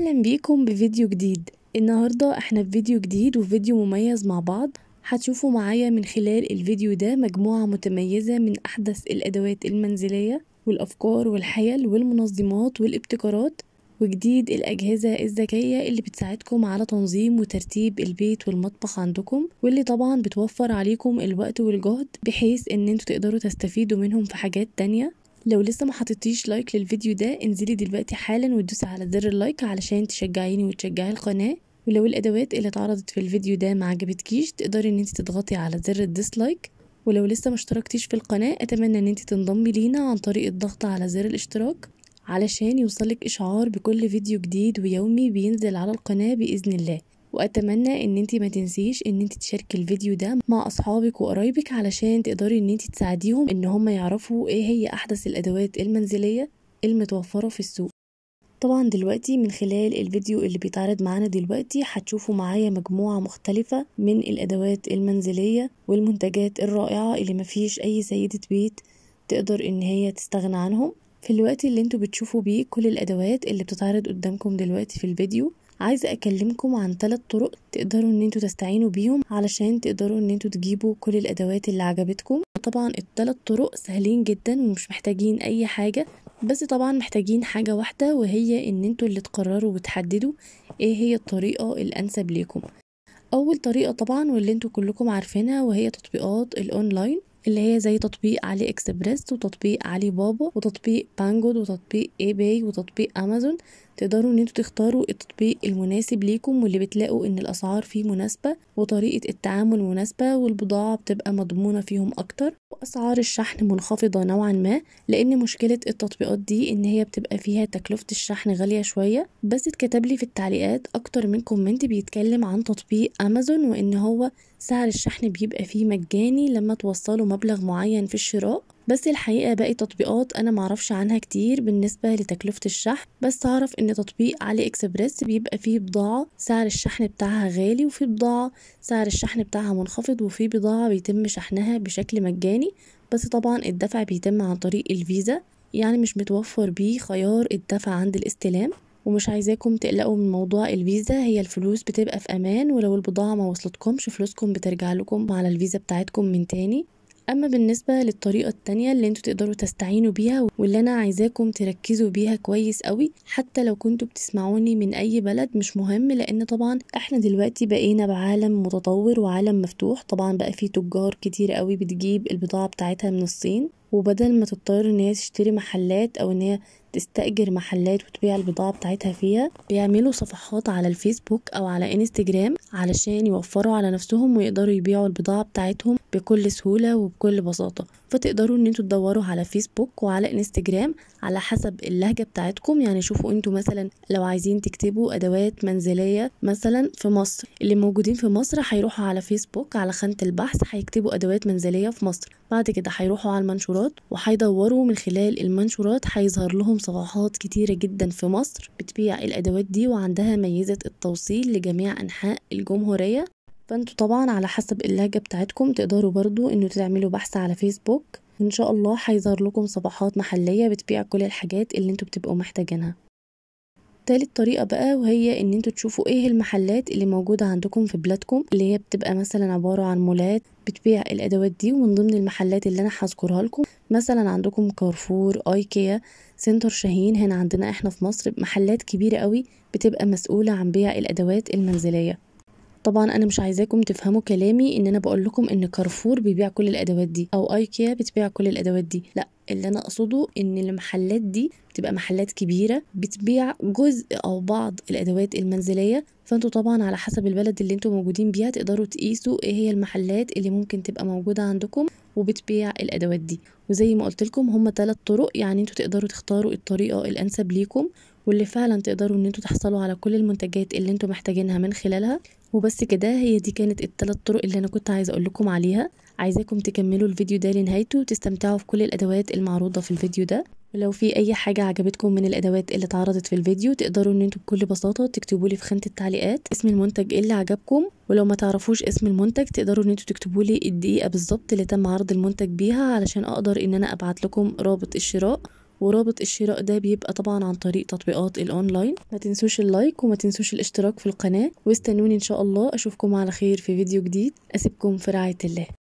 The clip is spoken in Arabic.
واهلا بيكم بفيديو جديد النهاردة احنا في فيديو جديد وفيديو مميز مع بعض هتشوفوا معايا من خلال الفيديو ده مجموعة متميزة من احدث الادوات المنزلية والافكار والحيل والمنظمات والابتكارات وجديد الأجهزة الذكية اللي بتساعدكم على تنظيم وترتيب البيت والمطبخ عندكم واللي طبعا بتوفر عليكم الوقت والجهد بحيث ان انتوا تقدروا تستفيدوا منهم في حاجات تانية لو لسه ما حطيتيش لايك للفيديو ده انزلي دلوقتي حالا وتدوسي على زر اللايك علشان تشجعيني وتشجعي القناه ولو الادوات اللي اتعرضت في الفيديو ده ما عجبتكيش تقدري ان انت تضغطي على زر الديسلايك ولو لسه ما اشتركتيش في القناه اتمنى ان انت تنضمي لينا عن طريق الضغط على زر الاشتراك علشان يوصلك اشعار بكل فيديو جديد ويومي بينزل على القناه باذن الله واتمنى ان انت ما تنسيش ان انت تشاركي الفيديو ده مع اصحابك وقرايبك علشان تقدري ان انت تساعديهم ان هم يعرفوا ايه هي احدث الادوات المنزليه المتوفره في السوق طبعا دلوقتي من خلال الفيديو اللي بيتعرض معانا دلوقتي هتشوفوا معايا مجموعة مختلفة من الأدوات المنزلية والمنتجات الرائعة اللي مفيش أي سيدة بيت تقدر إن هي تستغنى عنهم في الوقت اللي انتوا بتشوفوا بيه كل الأدوات اللي بتتعرض قدامكم دلوقتي في الفيديو عايزه اكلمكم عن ثلاث طرق تقدروا ان انتوا تستعينوا بيهم علشان تقدروا ان انتوا تجيبوا كل الادوات اللي عجبتكم طبعا الثلاث طرق سهلين جدا ومش محتاجين اي حاجه بس طبعا محتاجين حاجه واحده وهي ان انتوا اللي تقرروا وتحددوا ايه هي الطريقه الانسب ليكم اول طريقه طبعا واللي انتوا كلكم عارفينها وهي تطبيقات الاونلاين اللي هي زي تطبيق علي اكسبريس وتطبيق علي بابا وتطبيق بانجود وتطبيق اي باي وتطبيق امازون تقدروا ان انتوا تختاروا التطبيق المناسب ليكم واللي بتلاقوا ان الاسعار فيه مناسبه وطريقه التعامل مناسبه والبضاعه بتبقى مضمونه فيهم اكتر وأسعار الشحن منخفضة نوعا ما لأن مشكلة التطبيقات دي إن هي بتبقى فيها تكلفة الشحن غالية شوية بس اتكتب لي في التعليقات أكتر من كومنت بيتكلم عن تطبيق أمازون وإن هو سعر الشحن بيبقى فيه مجاني لما توصلوا مبلغ معين في الشراء بس الحقيقة باقي تطبيقات أنا معرفش عنها كتير بالنسبة لتكلفة الشحن بس أعرف إن تطبيق علي إكسبريس بيبقى فيه بضاعة سعر الشحن بتاعها غالي وفي بضاعة سعر الشحن بتاعها منخفض وفي بضاعة بيتم شحنها بشكل مجاني بس طبعا الدفع بيتم عن طريق الفيزا يعني مش متوفر بيه خيار الدفع عند الاستلام ومش عايزاكم تقلقوا من موضوع الفيزا هي الفلوس بتبقى في امان ولو البضاعه ما وصلتكمش فلوسكم بترجع لكم على الفيزا بتاعتكم من تاني اما بالنسبه للطريقه التانية اللي انتوا تقدروا تستعينوا بيها واللي انا عايزاكم تركزوا بيها كويس قوي حتى لو كنتوا بتسمعوني من اي بلد مش مهم لان طبعا احنا دلوقتي بقينا بعالم متطور وعالم مفتوح طبعا بقى فيه تجار كتير قوي بتجيب البضاعه بتاعتها من الصين وبدل ما تضطر ان هي تشتري محلات او ان هي تستأجر محلات وتبيع البضاعة بتاعتها فيها بيعملوا صفحات على الفيسبوك او على انستجرام علشان يوفروا على نفسهم ويقدروا يبيعوا البضاعة بتاعتهم بكل سهولة وبكل بساطة فتقدروا ان انتوا تدوروا على فيسبوك وعلى انستجرام على حسب اللهجة بتاعتكم يعني شوفوا انتوا مثلا لو عايزين تكتبوا ادوات منزلية مثلا في مصر اللي موجودين في مصر هيروحوا على فيسبوك على خانة البحث هيكتبوا ادوات منزلية في مصر بعد كده هيروحوا على المنشورات وهيدوروا من خلال المنشورات هيظهر لهم صفحات كتيرة جدا في مصر بتبيع الادوات دي وعندها ميزة التوصيل لجميع انحاء الجمهورية فانتوا طبعا على حسب اللهجة بتاعتكم تقدروا برضو انه تعملوا بحث على فيسبوك وان شاء الله هيظهر لكم صفحات محلية بتبيع كل الحاجات اللي انتوا بتبقوا محتاجينها تالت طريقة بقى وهي ان انتوا تشوفوا ايه المحلات اللي موجودة عندكم في بلادكم اللي هي بتبقى مثلا عبارة عن مولات بتبيع الادوات دي ومن ضمن المحلات اللي انا هذكرها لكم مثلا عندكم كارفور ايكيا سنتر شاهين هنا عندنا احنا في مصر محلات كبيرة قوي بتبقى مسؤولة عن بيع الادوات المنزلية طبعا انا مش عايزاكم تفهموا كلامي ان انا بقول لكم ان كارفور بيبيع كل الادوات دي او ايكيا بتبيع كل الادوات دي لا اللي انا اقصده ان المحلات دي بتبقى محلات كبيره بتبيع جزء او بعض الادوات المنزليه فانتوا طبعا على حسب البلد اللي انتوا موجودين بيها تقدروا تقيسوا ايه هي المحلات اللي ممكن تبقى موجوده عندكم وبتبيع الادوات دي وزي ما قلت لكم هم ثلاث طرق يعني انتوا تقدروا تختاروا الطريقه الانسب ليكم واللي فعلا تقدروا ان انتوا تحصلوا على كل المنتجات اللي انتوا محتاجينها من خلالها وبس كده هي دي كانت الثلاث طرق اللي انا كنت عايزه اقول لكم عليها عايزاكم تكملوا الفيديو ده لنهايته وتستمتعوا في كل الادوات المعروضه في الفيديو ده ولو في اي حاجه عجبتكم من الادوات اللي اتعرضت في الفيديو تقدروا ان انتوا بكل بساطه تكتبوا لي في خانه التعليقات اسم المنتج إيه اللي عجبكم ولو ما تعرفوش اسم المنتج تقدروا ان انتوا تكتبوا لي الدقيقه بالظبط اللي تم عرض المنتج بيها علشان اقدر ان انا ابعت لكم رابط الشراء ورابط الشراء ده بيبقى طبعا عن طريق تطبيقات الاونلاين ما تنسوش اللايك وما تنسوش الاشتراك في القناة واستنوني ان شاء الله اشوفكم على خير في فيديو جديد اسيبكم في رعاية الله